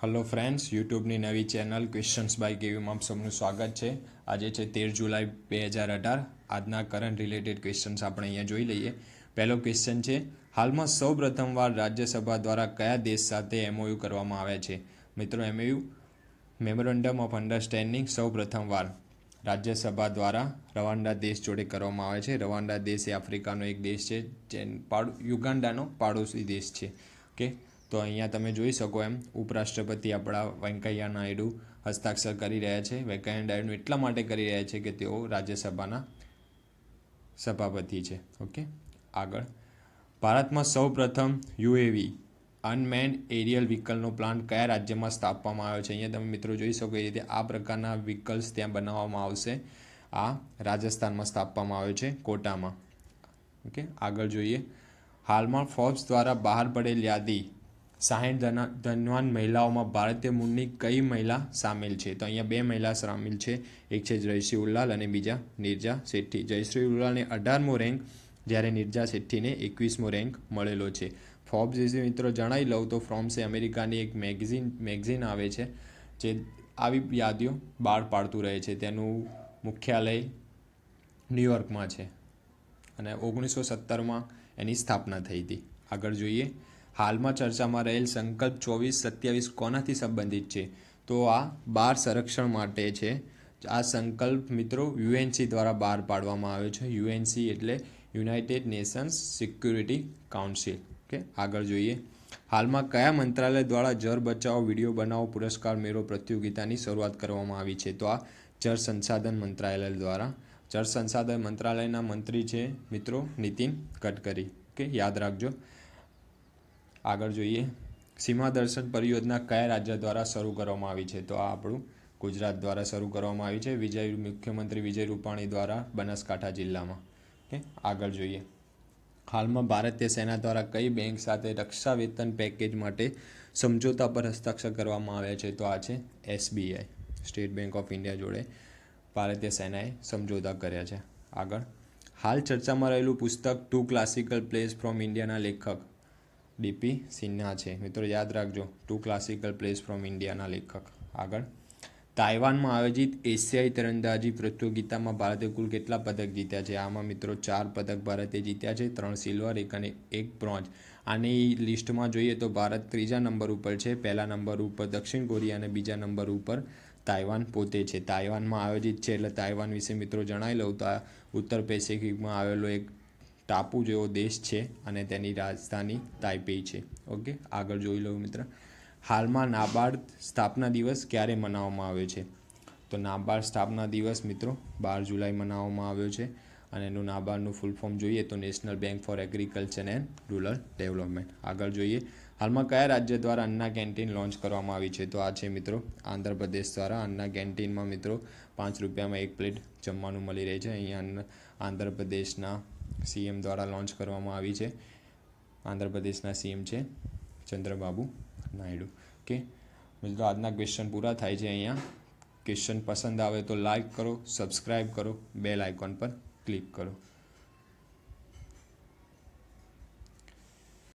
hello friends યુટ્યુબની નવી channel questions by કેવીમાં આપ સૌનું સ્વાગત છે આજે છે તેર જુલાઈ બે હજાર અઢાર આજના કરંટ રિલેટેડ ક્વેશ્ચન્સ આપણે અહીંયા જોઈ લઈએ પહેલો ક્વેશ્ચન છે હાલમાં સૌ પ્રથમવાર રાજ્યસભા દ્વારા કયા દેશ સાથે એમઓયુ કરવામાં આવ્યા છે મિત્રો એમઓયુ મેમોરેન્ડમ ઓફ અન્ડરસ્ટેન્ડિંગ સૌ પ્રથમવાર રાજ્યસભા દ્વારા રવાન્ડા દેશ જોડે કરવામાં આવે છે રવાન્ડા દેશ એ આફ્રિકાનો એક દેશ છે જે યુગાન્ડાનો પાડોશી દેશ છે ઓકે તો અહીંયા તમે જોઈ શકો એમ ઉપરાષ્ટ્રપતિ આપણા વેંકૈયા નાયડુ હસ્તાક્ષર કરી રહ્યા છે વેંકૈયા નાયડુ એટલા માટે કરી રહ્યા છે કે તેઓ રાજ્યસભાના સભાપતિ છે ઓકે આગળ ભારતમાં સૌપ્રથમ યુએવી અનમેન એરિયલ વ્હીકલનો પ્લાન્ટ કયા રાજ્યમાં સ્થાપવામાં આવ્યો છે અહીંયા તમે મિત્રો જોઈ શકો એ રીતે આ પ્રકારના વ્હીકલ્સ ત્યાં બનાવવામાં આવશે આ રાજસ્થાનમાં સ્થાપવામાં આવ્યો છે કોટામાં ઓકે આગળ જોઈએ હાલમાં ફોર્બ્સ દ્વારા બહાર પડેલ યાદી સાહીઠ ધનવાન મહિલાઓમાં ભારતીય મૂળની કઈ મહિલા સામેલ છે તો અહીંયા બે મહિલા સામેલ છે એક છે જયશ્રી ઉલ્લાલ અને બીજા નિર્જા શેઠ્ઠી જયશ્રી ઉલ્લાલને અઢારમો રેન્ક જ્યારે નિર્જા શેઠ્ઠીને એકવીસમો રેન્ક મળેલો છે ફોર્બ્સ વિશે મિત્રો જણાવી લઉં તો ફ્રોમ્સે અમેરિકાની એક મેગઝિન મેગઝિન આવે છે જે આવી યાદીઓ બહાર પાડતું રહે છે તેનું મુખ્યાલય ન્યુયોર્કમાં છે અને ઓગણીસો સત્તરમાં એની સ્થાપના થઈ હતી આગળ જોઈએ હાલમાં ચર્ચામાં રહેલ સંકલ્પ ચોવીસ સત્યાવીસ કોનાથી સંબંધિત છે તો આ બાર સંરક્ષણ માટે છે આ સંકલ્પ મિત્રો યુએનસી દ્વારા બહાર પાડવામાં આવ્યો છે યુએનસી એટલે યુનાઇટેડ નેશન્સ સિક્યુરિટી કાઉન્સિલ કે આગળ જોઈએ હાલમાં કયા મંત્રાલય દ્વારા જળ બચાવો વિડીયો બનાવો પુરસ્કાર મેળો પ્રતિયોગિતાની શરૂઆત કરવામાં આવી છે તો આ જળ સંસાધન મંત્રાલય દ્વારા જળ સંસાધન મંત્રાલયના મંત્રી છે મિત્રો નીતિન ગડકરી કે યાદ રાખજો આગળ જોઈએ સીમા દર્શન પરિયોજના કયા રાજ્ય દ્વારા શરૂ કરવામાં આવી છે તો આ આપણું ગુજરાત દ્વારા શરૂ કરવામાં આવી છે વિજય મુખ્યમંત્રી વિજય રૂપાણી દ્વારા બનાસકાંઠા જિલ્લામાં ઓકે આગળ જોઈએ હાલમાં ભારતીય સેના દ્વારા કઈ બેંક સાથે રક્ષા વેતન પેકેજ માટે સમજોતા પર હસ્તાક્ષર કરવામાં આવ્યા છે તો આ છે SBI State Bank of India જોડે ભારતીય સેનાએ સમજોતા કર્યા છે આગળ હાલ ચર્ચામાં રહેલું પુસ્તક ટુ ક્લાસિકલ પ્લેસ ફ્રોમ ઇન્ડિયાના લેખક ડીપી સિન્હા છે મિત્રો યાદ રાખજો ટુ ક્લાસિકલ પ્લેસ ફ્રોમ ઇન્ડિયાના લેખક આગળ તાઇવાનમાં આયોજિત એશિયાઈ તરંદાજી પ્રતિયોગિતામાં ભારતે કુલ કેટલા પદક જીત્યા છે આમાં મિત્રો ચાર પદક ભારતે જીત્યા છે ત્રણ સિલ્વર એક અને એક બ્રોન્ઝ આની લિસ્ટમાં જોઈએ તો ભારત ત્રીજા નંબર ઉપર છે પહેલા નંબર ઉપર દક્ષિણ કોરિયા અને બીજા નંબર ઉપર તાઇવાન પોતે છે તાઇવાનમાં આયોજિત છે એટલે તાઇવાન વિશે મિત્રો જણાવી લઉં તો ઉત્તર પેસિફિકમાં આવેલો એક ટાપુ જેવો દેશ છે અને તેની રાજધાની તાઇપેઈ છે ઓકે આગળ જોઈ લો મિત્ર હાલમાં નાબાર્ડ સ્થાપના દિવસ ક્યારે મનાવવામાં આવ્યો છે તો નાબાર્ડ સ્થાપના દિવસ મિત્રો બાર જુલાઈ મનાવવામાં આવ્યો છે અને એનું નાબાર્ડનું ફૂલ ફોર્મ જોઈએ તો National Bank for Agriculture and Rural Development આગળ જોઈએ હાલમાં કયા રાજ્ય દ્વારા અન્ના કેન્ટીન લોન્ચ કરવામાં આવી છે તો આ છે મિત્રો આંધ્રપ્રદેશ દ્વારા અન્ના કેન્ટીનમાં મિત્રો પાંચ રૂપિયામાં એક પ્લેટ જમવાનું મળી રહે છે અહીંયા આંધ્રપ્રદેશના સીએમ દ્વારા લોન્ચ કરવામાં આવી છે આંધ્રપ્રદેશના સીએમ છે ચંદ્રબાબુ નાયડુ ઓકે મિત્રો આજના ક્વેશ્ચન પૂરા થાય છે અહીંયા ક્વેશ્ચન પસંદ આવે તો લાઇક કરો સબસ્ક્રાઈબ કરો બેલ આઇકોન પર ક્લિક કરો